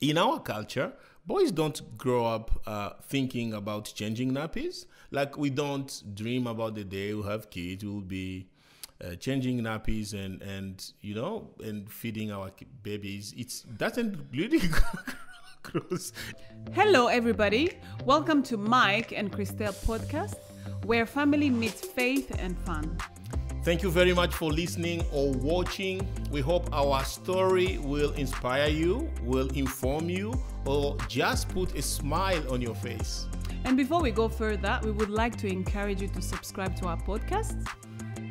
in our culture, boys don't grow up uh, thinking about changing nappies. Like we don't dream about the day we have kids, we'll be uh, changing nappies and and you know and feeding our babies. It doesn't really. Cross. Hello, everybody. Welcome to Mike and Christelle podcast, where family meets faith and fun. Thank you very much for listening or watching. We hope our story will inspire you, will inform you, or just put a smile on your face. And before we go further, we would like to encourage you to subscribe to our podcast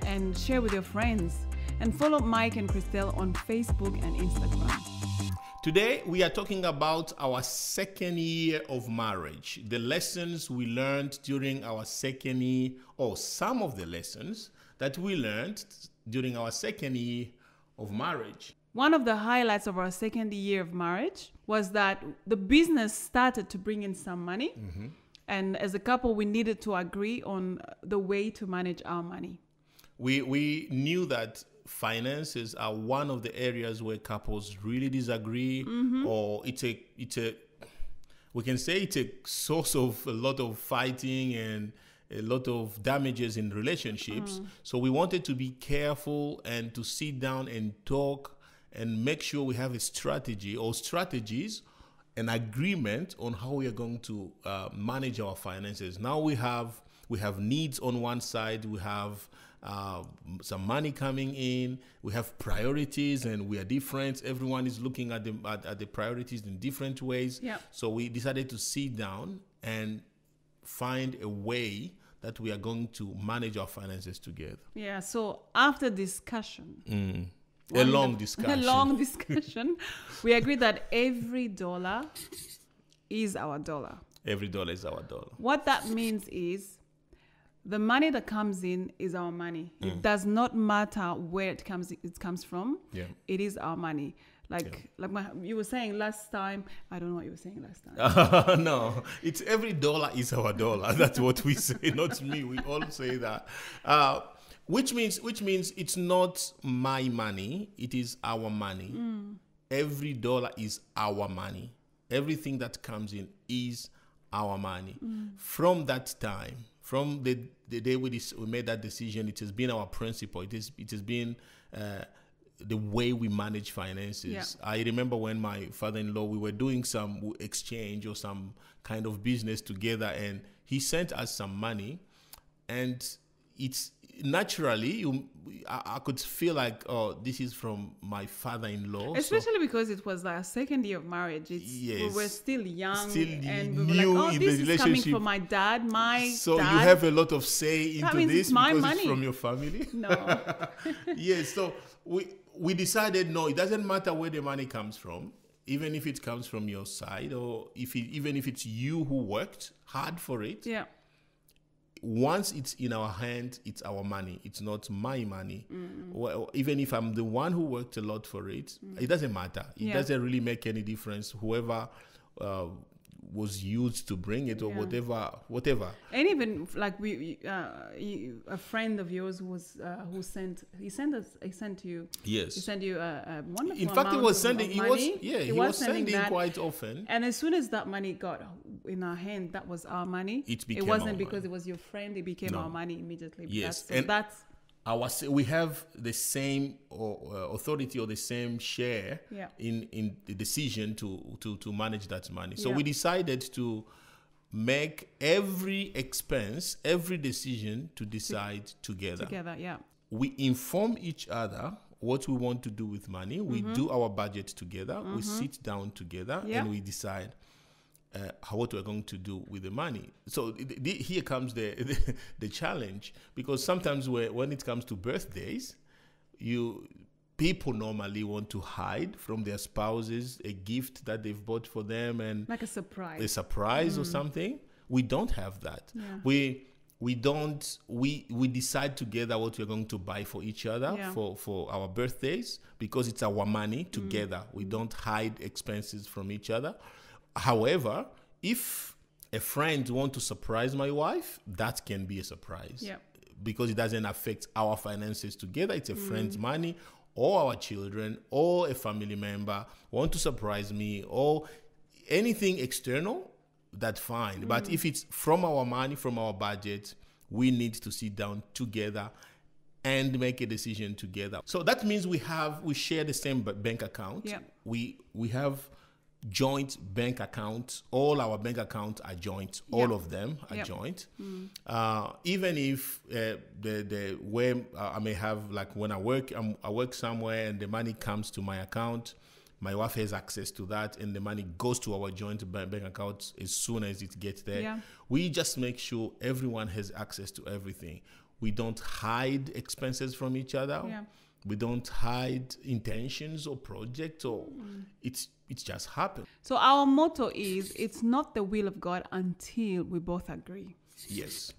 and share with your friends. And follow Mike and Christelle on Facebook and Instagram. Today, we are talking about our second year of marriage, the lessons we learned during our second year, or some of the lessons that we learned during our second year of marriage. One of the highlights of our second year of marriage was that the business started to bring in some money. Mm-hmm. And as a couple, we needed to agree on the way to manage our money. We, we knew that finances are one of the areas where couples really disagree, mm-hmm. or it's a, it's a, we can say it's a source of a lot of fighting and a lot of damages in relationships. Mm. So we wanted to be careful and to sit down and talk and make sure we have a strategy or strategies, an agreement on how we are going to uh, manage our finances. Now we have we have needs on one side, we have uh, some money coming in, we have priorities, and we are different. Everyone is looking at the at, at the priorities in different ways. Yep. So we decided to sit down and find a way that we are going to manage our finances together. Yeah. So after discussion, mm. a long the, discussion, a long discussion, we agreed that every dollar is our dollar. Every dollar is our dollar. What that means is the money that comes in is our money. Mm. It does not matter where it comes it comes from. Yeah. It is our money. Like yeah. like my, you were saying last time. I don't know what you were saying last time. Uh, no, it's every dollar is our dollar. That's what we say, not me. We all say that. Uh, which means which means it's not my money. It is our money. Mm. Every dollar is our money. Everything that comes in is our money. Mm. From that time, from the, the day we, dis- we made that decision, it has been our principle. It, is, it has been uh, the way we manage finances. Yeah. I remember when my father-in-law we were doing some exchange or some kind of business together, and he sent us some money, and it's naturally you, I, I, could feel like oh this is from my father-in-law especially so. because it was our second year of marriage it's yes. we were still young still and we were like oh this is coming from my dad my so dad. you have a lot of say into this because money. it's from your family no yes so we we decided no, it doesn't matter where the money comes from, even if it comes from your side or if it, even if it's you who worked hard for it. Yeah. Once it's in our hand, it's our money. It's not my money. mm Well, even if I'm the one who worked a lot for it, mm it doesn't matter. It yeah. doesn't really make any difference. Whoever uh, was used to bring it or yeah. whatever whatever and even like we uh, a friend of yours was uh, who sent he sent us he sent you yes he sent you a, a wonderful in fact he was sending he was yeah he, he was, was, sending, sending quite often and as soon as that money got in our hand that was our money it, became it wasn't because money. it was your friend it became no. our money immediately yes that's, and that's our we have the same uh, uh, authority or the same share yeah. in in the decision to to to manage that money. So yeah. we decided to make every expense, every decision to decide to, together. Together, yeah. We inform each other what we want to do with money. We mm-hmm. do our budget together. Mm-hmm. We sit down together yeah. and we decide uh, what we're going to do with the money. So th- th- here comes the, the, the challenge because sometimes when it comes to birthdays, you people normally want to hide from their spouses a gift that they've bought for them and like a surprise, a surprise mm. or something. We don't have that. Yeah. We we don't we we decide together what we're going to buy for each other yeah. for for our birthdays because it's our money mm. together. Mm. We don't hide expenses from each other However, if a friend want to surprise my wife, that can be a surprise. Yeah. Because it doesn't affect our finances together. It's a mm. friend's money or our children or a family member want to surprise me or anything external, that's fine. Mm. But if it's from our money, from our budget, we need to sit down together and make a decision together. So that means we have we share the same bank account. Yeah. We we have joint bank accounts. All our bank accounts are joint. Yep. All of them are yep. joint. Mm. Uh, even if uh, the the where I may have like when I work, I'm, um, i work somewhere and the money comes to my account. My wife has access to that, and the money goes to our joint bank accounts as soon as it gets there. Yeah. We just make sure everyone has access to everything. We don't hide expenses from each other. Yeah we don't hide intentions or projects or mm. it's it's just happened so our motto is it's not the will of god until we both agree yes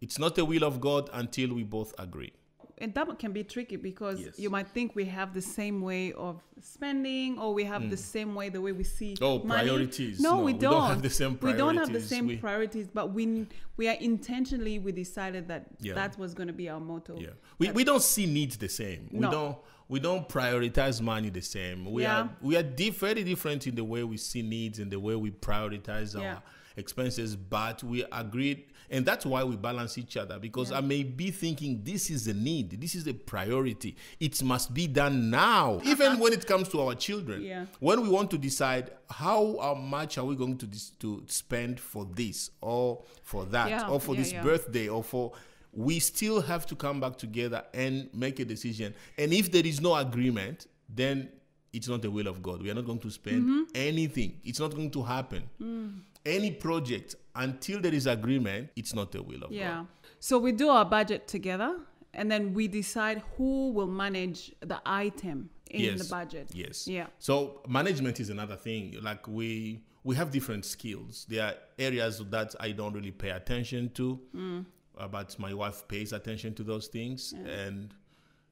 it's not the will of god until we both agree and that can be tricky because yes. you might think we have the same way of spending or we have mm. the same way the way we see oh money. priorities no, no we, we don't. don't. have the same priorities we don't have the same we... priorities but we we are intentionally we decided that yeah. that was going to be our motto yeah we, we don't see needs the same no. we don't we don't prioritize money the same we yeah. are we are very different in the way we see needs and the way we prioritize our expenses, but we agreed, and that's why we balance each other because yeah. I may be thinking this is a need, this is a priority, it must be done now, uh-huh. even when it comes to our children. Yeah. When we want to decide how much are we going to to spend for this or for that yeah. or for this birthday or for we still have to come back together and make a decision. And if there is no agreement, then it's not the will of God. We are not going to spend mm -hmm. anything. It's not going to happen. Mm any project until there is agreement, it's not the will of yeah. God. So we do our budget together and then we decide who will manage the item in yes. the budget. Yes. Yeah. So management is another thing. Like we we have different skills. There are areas that I don't really pay attention to. Mm. Uh, but my wife pays attention to those things yeah. and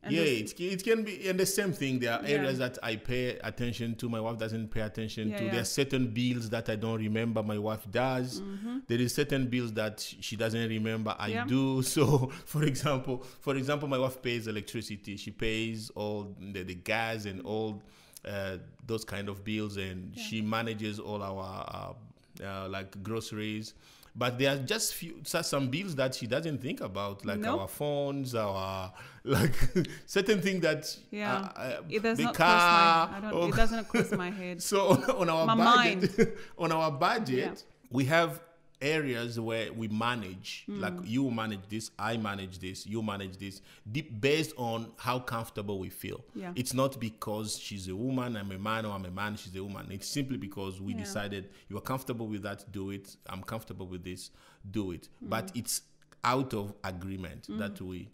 and yeah, it it can be, and the same thing. There are yeah. areas that I pay attention to. My wife doesn't pay attention yeah, to. Yeah. There are certain bills that I don't remember. My wife does. Mm-hmm. There is certain bills that she doesn't remember. I do. So, for example, for example, my wife pays electricity. She pays all the, the gas and all uh, those kind of bills, and she manages all our uh, uh, like groceries but there are just few some bills that she doesn't think about, like nope. our phones, our like certain things that yeah, uh, it does the not car. Cross my, I don't, or, it oh, doesn't cross my head. So on, on our my budget, mind. on our budget, yeah. we have areas where we manage mm. like you manage this i manage this you manage this deep based on how comfortable we feel yeah. it's not because she's a woman i'm a man or i'm a man she's a woman it's simply because we yeah. decided you are comfortable with that do it i'm comfortable with this do it mm. but it's out of agreement mm. that we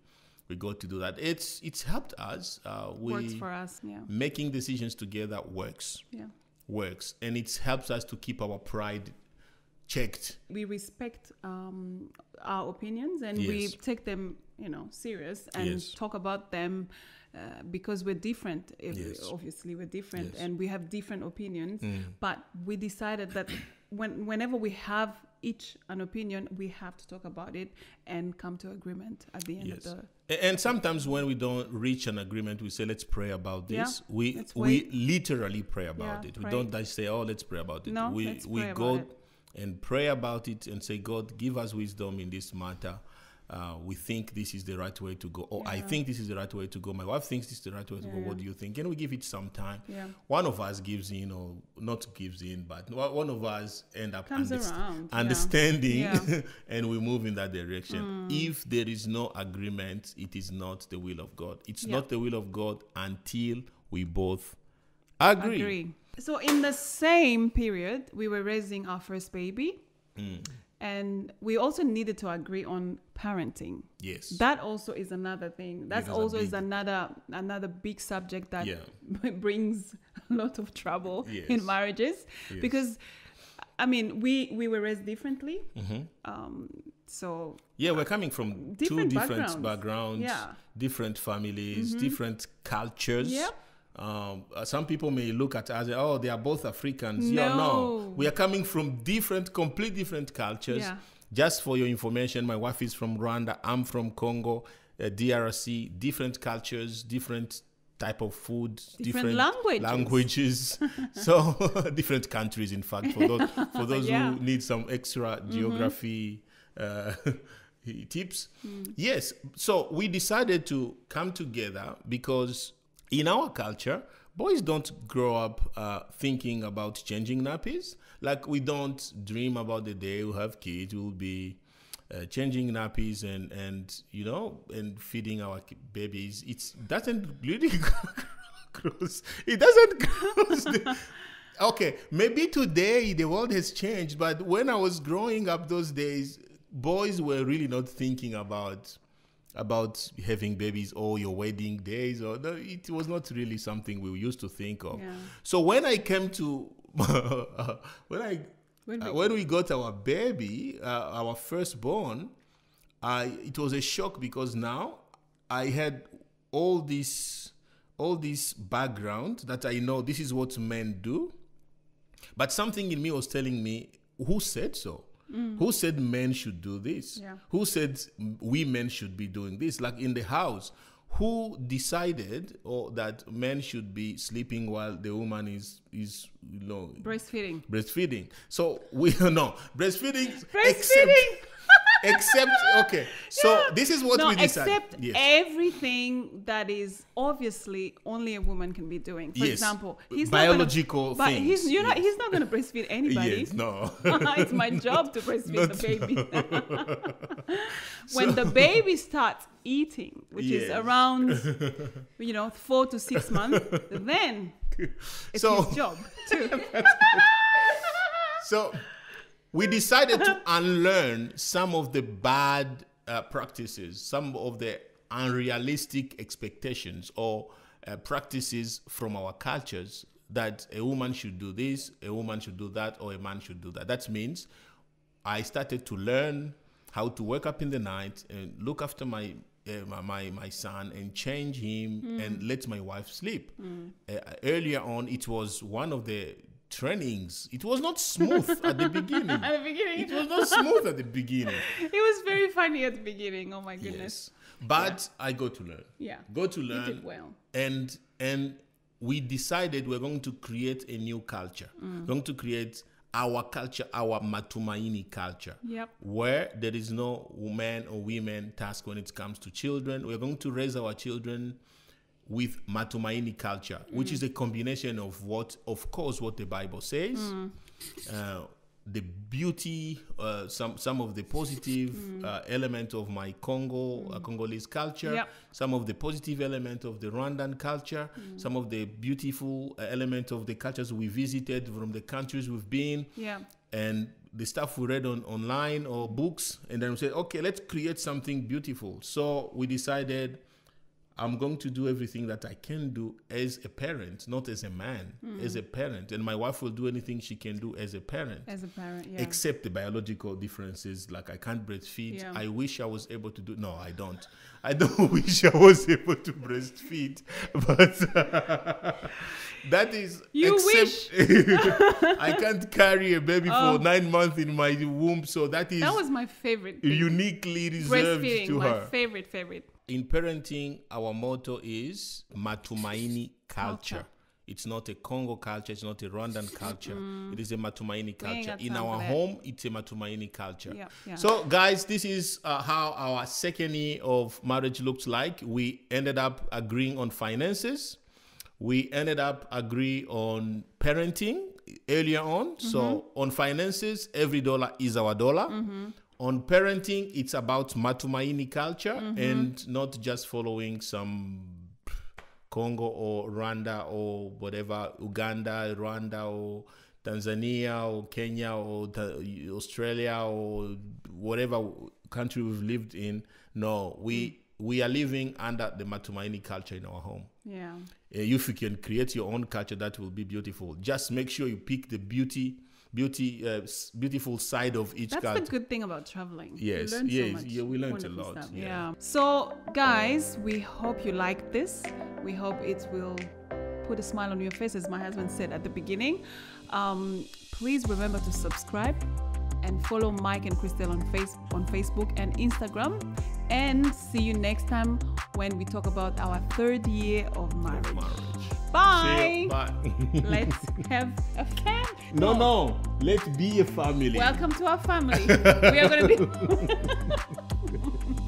we got to do that it's it's helped us uh we works for us yeah making decisions together works yeah works and it helps us to keep our pride checked. We respect um, our opinions and yes. we take them, you know, serious and yes. talk about them uh, because we're different. Yes. obviously, we're different and we have different opinions. Mm. But we decided that when, whenever we have each an opinion, we have to talk about it and come to agreement at the end of the. And sometimes when we don't reach an agreement, we say, let's pray about this. Yeah, we we literally pray about yeah, it. We pray. don't just say, oh, let's pray about it. No, we, we go and pray about it and say, God, give us wisdom in this matter. Uh, we think this is the right way to go, or yeah. I think this is the right way to go. My wife thinks this is the right way to yeah. go. What do you think? Can we give it some time? Yeah. One of us gives in, or not gives in, but one of us end up underst- understanding, and we move in that direction. Mm. If there is no agreement, it is not the will of God. It's not the will of God until we both agree. agree. So in the same period, we were raising our first baby. Mm. And we also needed to agree on parenting. Yes, that also is another thing. That also big, is another another big subject that yeah. brings a lot of trouble yes. in marriages, yes. because I mean we we were raised differently. Mm-hmm. Um, so yeah, we're coming from different two different backgrounds, backgrounds yeah. different families, mm-hmm. different cultures. Yeah. Um, uh, some people may look at us oh, they are both Africans. No. Yeah, no. We are coming from different, complete different cultures. Yeah. Just for your information, my wife is from Rwanda. I'm from Congo, uh, DRC. Different cultures, different type of food, different, different languages, languages. so different countries. In fact, for those for those yeah. who need some extra mm-hmm. geography. Mm-hmm. Uh, tips mm. yes so we decided to come together because in our culture, boys don't grow up uh, thinking about changing nappies. Like we don't dream about the day we have kids, we'll be uh, changing nappies and and you know and feeding our babies. It doesn't really cross. It doesn't cross. The, okay, maybe today the world has changed, but when I was growing up those days, boys were really not thinking about about having babies or your wedding days or the, it was not really something we used to think of yeah. so when i came to when i when we, uh, when we, got our baby uh, our firstborn i it was a shock because now i had all this all this background that i know this is what men do but something in me was telling me who said so Mm. Who said men should do this? Yeah. Who said we men should be doing this? Like in the house, who decided or that men should be sleeping while the woman is is you know breastfeeding breastfeeding so we no breastfeeding breastfeeding except, except okay so yeah. this is what no, we decided except yes. everything that is obviously only a woman can be doing for yes. example he's biological not gonna, things. but he's you know yes. he's not going to breastfeed anybody yes, no it's my job to breastfeed the baby when so. the baby starts eating which is around you know 4 to 6 months then it's so, his job to so we decided to unlearn some of the bad uh, practices, some of the unrealistic expectations or uh, practices from our cultures that a woman should do this, a woman should do that, or a man should do that. That means I started to learn how to wake up in the night and look after my uh, my, my son and change him mm. and let my wife sleep. Mm. Uh, earlier on, it was one of the trainings. It was not smooth at the beginning. at the beginning. It was not smooth at the beginning. It was very funny at the beginning. Oh my goodness. Yes. But yeah. I got to learn. Yeah. Got to learn. You did well. And and we decided we're going to create a new culture. Mm. We're going to create our culture, our Matumaini culture, yep. where there is no woman or women task when it comes to children. We're going to raise our children with Matumaini culture, mm. which is a combination of what, of course, what the Bible says, mm. uh, the beauty, uh, some some of the positive mm. uh, element of my Congo uh, mm. Congolese culture, yep. some of the positive element of the Rwandan culture, mm. some of the beautiful uh, element of the cultures we visited from the countries we've been, yeah. and the stuff we read on online or books, and then we said, okay, let's create something beautiful. So we decided I'm going to do everything that I can do as a parent, not as a man, mm. as a parent. And my wife will do anything she can do as a parent. As a parent, yeah. Except the biological differences, like I can't breastfeed. Yeah. I wish I was able to do. No, I don't. I don't wish I was able to breastfeed, but. That is you except, I can't carry a baby for oh. nine months in my womb, so that is that was my favorite. Thing. Uniquely reserved to my her. My favorite, favorite. In parenting, our motto is Matumaini culture. It's not a Congo culture. It's not a Rwandan culture. Mm. It is a Matumaini culture. in our home, it's a Matumaini culture. Yeah, yeah. So, guys, this is uh, how our second year of marriage looks like. We ended up agreeing on finances. We ended up agreeing on parenting earlier on. Mm -hmm. So, mm-hmm. on finances, every dollar is our dollar. Mm -hmm on parenting, it's about matumaini culture mm-hmm. and not just following some Congo or Rwanda or whatever, Uganda, Rwanda or Tanzania or Kenya or the, Australia or whatever country we've lived in. No, we we are living under the Matumaini culture in our home. Yeah. Uh, if you can create your own culture, that will be beautiful. Just make sure you pick the beauty beauty uh, beautiful side of each that's culture. the good thing about traveling yes yes so yeah we learned a lot yeah. yeah so guys we hope you like this we hope it will put a smile on your face as my husband said at the beginning um, please remember to subscribe and follow Mike and Christelle on face on Facebook and Instagram. And see you next time when we talk about our third year of marriage. Of marriage. Bye. Bye. Let's have a camp. No, no, no. Let's be a family. Welcome to our family. we are going to be.